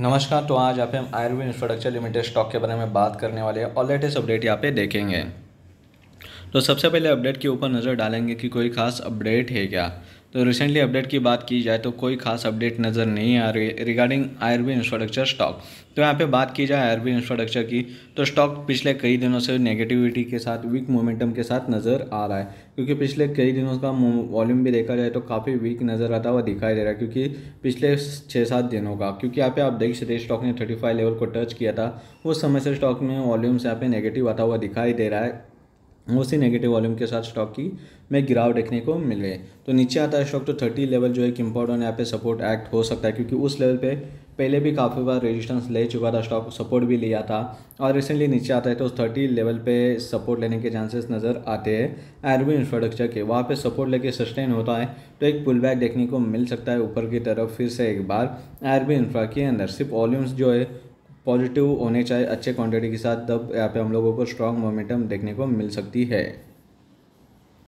नमस्कार तो आज यहाँ पे हम आयुर्वेद इंफ्रास्ट्रक्चर लिमिटेड स्टॉक के बारे में बात करने वाले हैं और लेटेस्ट अपडेट यहाँ पे देखेंगे तो सबसे पहले अपडेट के ऊपर नज़र डालेंगे कि कोई खास अपडेट है क्या तो रिसेंटली अपडेट की बात की जाए तो कोई खास अपडेट नज़र नहीं आ रही रिगार्डिंग आयरबी इंफ्रास्ट्रक्चर स्टॉक तो यहाँ पे बात की जाए आयरबी इंफ्रास्ट्रक्चर की तो स्टॉक पिछले कई दिनों से नेगेटिविटी के साथ वीक मोमेंटम के साथ नज़र आ रहा है क्योंकि पिछले कई दिनों का वॉल्यूम भी देखा जाए तो काफ़ी वीक नज़र आता हुआ दिखाई दे रहा है क्योंकि पिछले छः सात दिनों का क्योंकि यहाँ पे आप देख सकते स्टॉक ने थर्टी फाइव लेवल को टच किया था उस समय से स्टॉक में वॉल्यूम्स यहाँ पे नेगेटिव आता हुआ दिखाई दे रहा है उसी नेगेटिव वॉल्यूम के साथ स्टॉक की में गिराव देखने को मिले तो नीचे आता है स्टॉक तो थर्टी लेवल जो है एक इंपॉर्टेंट यहाँ पे सपोर्ट एक्ट हो सकता है क्योंकि उस लेवल पे पहले भी काफ़ी बार रेजिस्टेंस ले चुका था स्टॉक सपोर्ट भी लिया था और रिसेंटली नीचे आता है तो थर्टी लेवल पे सपोर्ट लेने के चांसेस नज़र आते हैं एरवी इंफ्रास्ट्रक्चर के वहाँ पे सपोर्ट लेके सस्टेन होता है तो एक पुल बैक देखने को मिल सकता है ऊपर की तरफ फिर से एक बार एरबी इंफ्रा के अंदर सिर्फ वॉल्यूम्स जो है पॉजिटिव होने चाहिए अच्छे क्वांटिटी के साथ तब यहाँ पे हम लोगों को स्ट्रांग मोमेंटम देखने को मिल सकती है